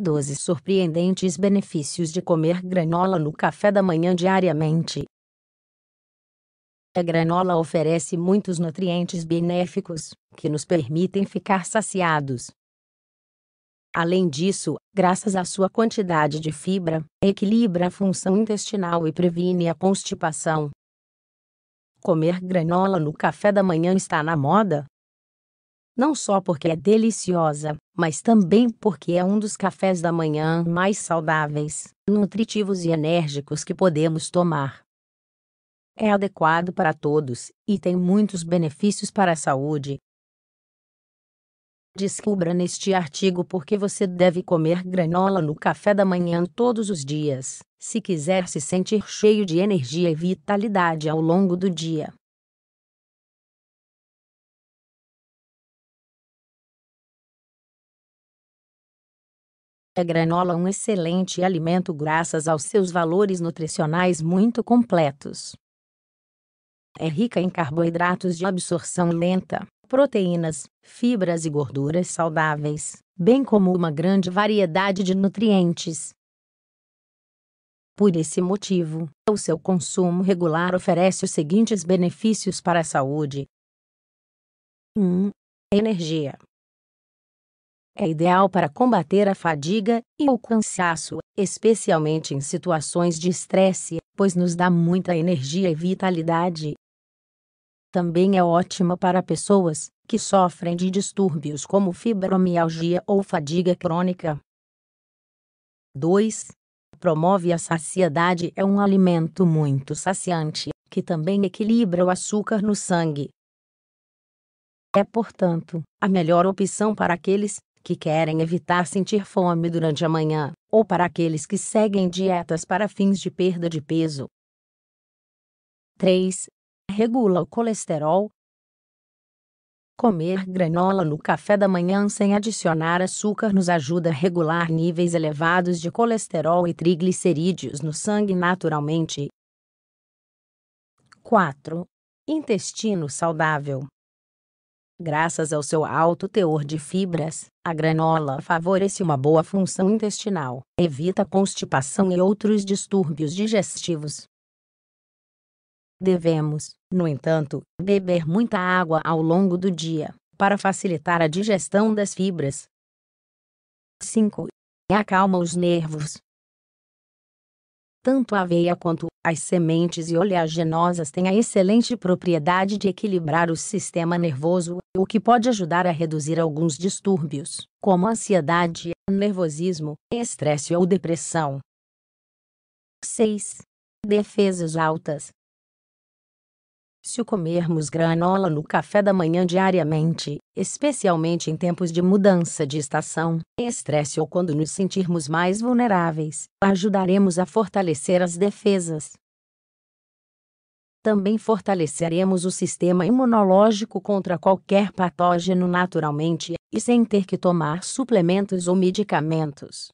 12 surpreendentes benefícios de comer granola no café da manhã diariamente. A granola oferece muitos nutrientes benéficos, que nos permitem ficar saciados. Além disso, graças à sua quantidade de fibra, equilibra a função intestinal e previne a constipação. Comer granola no café da manhã está na moda, não só porque é deliciosa, mas também porque é um dos cafés da manhã mais saudáveis, nutritivos e enérgicos que podemos tomar. É adequado para todos e tem muitos benefícios para a saúde. Descubra neste artigo por que você deve comer granola no café da manhã todos os dias, se quiser se sentir cheio de energia e vitalidade ao longo do dia. a granola um excelente alimento graças aos seus valores nutricionais muito completos. É rica em carboidratos de absorção lenta, proteínas, fibras e gorduras saudáveis, bem como uma grande variedade de nutrientes. Por esse motivo, o seu consumo regular oferece os seguintes benefícios para a saúde: 1. Energia. É ideal para combater a fadiga e o cansaço, especialmente em situações de estresse, pois nos dá muita energia e vitalidade. Também é ótima para pessoas que sofrem de distúrbios como fibromialgia ou fadiga crônica. 2. Promove a saciedade é um alimento muito saciante, que também equilibra o açúcar no sangue. É, portanto, a melhor opção para aqueles que querem evitar sentir fome durante a manhã, ou para aqueles que seguem dietas para fins de perda de peso. 3. Regula o colesterol. Comer granola no café da manhã sem adicionar açúcar nos ajuda a regular níveis elevados de colesterol e triglicerídeos no sangue naturalmente. 4. Intestino saudável. Graças ao seu alto teor de fibras, a granola favorece uma boa função intestinal, evita constipação e outros distúrbios digestivos. Devemos, no entanto, beber muita água ao longo do dia, para facilitar a digestão das fibras. 5. Acalma os nervos. Tanto a aveia quanto as sementes e oleaginosas têm a excelente propriedade de equilibrar o sistema nervoso o que pode ajudar a reduzir alguns distúrbios, como ansiedade, nervosismo, estresse ou depressão. 6. Defesas altas. Se comermos granola no café da manhã diariamente, especialmente em tempos de mudança de estação, estresse ou quando nos sentirmos mais vulneráveis, ajudaremos a fortalecer as defesas, também fortaleceremos o sistema imunológico contra qualquer patógeno naturalmente e sem ter que tomar suplementos ou medicamentos.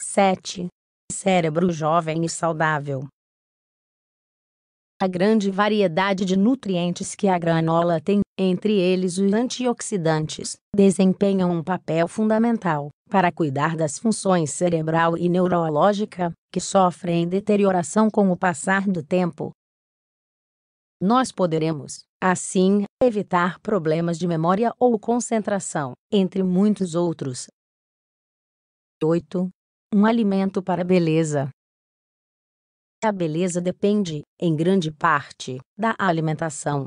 7. Cérebro jovem e saudável. A grande variedade de nutrientes que a granola tem, entre eles os antioxidantes, desempenham um papel fundamental para cuidar das funções cerebral e neurológica, que sofrem deterioração com o passar do tempo, nós poderemos, assim, evitar problemas de memória ou concentração, entre muitos outros. 8. Um alimento para a beleza. A beleza depende, em grande parte, da alimentação.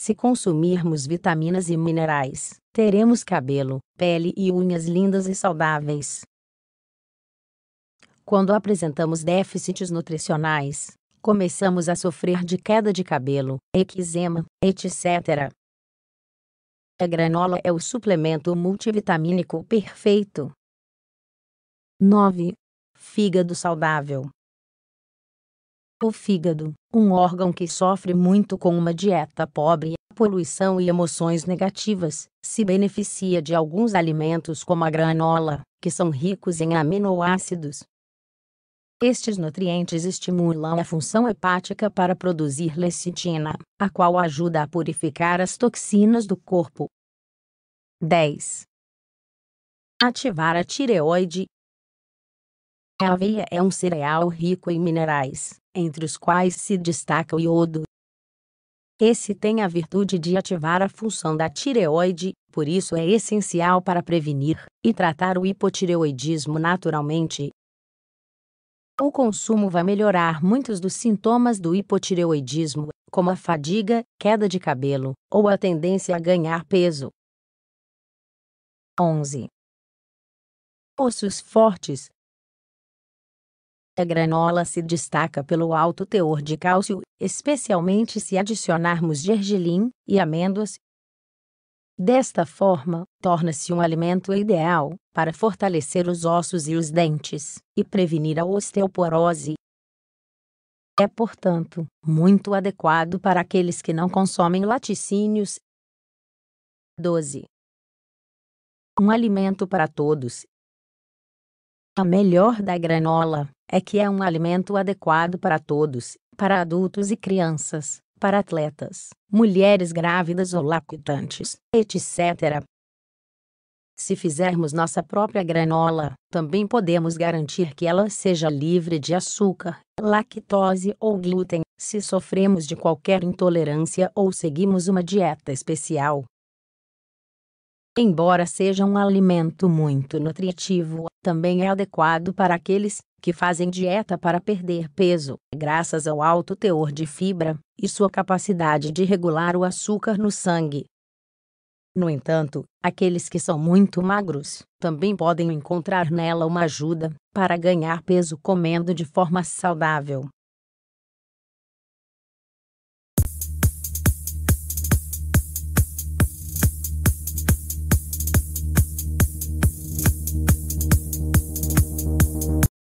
Se consumirmos vitaminas e minerais, teremos cabelo, pele e unhas lindas e saudáveis. Quando apresentamos déficits nutricionais, começamos a sofrer de queda de cabelo, eczema, etc. A granola é o suplemento multivitamínico perfeito. 9. Fígado saudável. O fígado, um órgão que sofre muito com uma dieta pobre, poluição e emoções negativas, se beneficia de alguns alimentos como a granola, que são ricos em aminoácidos, estes nutrientes estimulam a função hepática para produzir lecitina, a qual ajuda a purificar as toxinas do corpo. 10. Ativar a tireoide. A aveia é um cereal rico em minerais, entre os quais se destaca o iodo. Esse tem a virtude de ativar a função da tireoide, por isso é essencial para prevenir e tratar o hipotireoidismo naturalmente. O consumo vai melhorar muitos dos sintomas do hipotireoidismo, como a fadiga, queda de cabelo ou a tendência a ganhar peso. 11. Ossos fortes. A granola se destaca pelo alto teor de cálcio, especialmente se adicionarmos gergelim e amêndoas, Desta forma, torna-se um alimento ideal para fortalecer os ossos e os dentes e prevenir a osteoporose. É, portanto, muito adequado para aqueles que não consomem laticínios. 12. Um alimento para todos. A melhor da granola é que é um alimento adequado para todos, para adultos e crianças, para atletas, mulheres grávidas ou lactantes, etc. Se fizermos nossa própria granola, também podemos garantir que ela seja livre de açúcar, lactose ou glúten. Se sofremos de qualquer intolerância ou seguimos uma dieta especial, Embora seja um alimento muito nutritivo, também é adequado para aqueles que fazem dieta para perder peso, graças ao alto teor de fibra e sua capacidade de regular o açúcar no sangue. No entanto, aqueles que são muito magros também podem encontrar nela uma ajuda para ganhar peso comendo de forma saudável,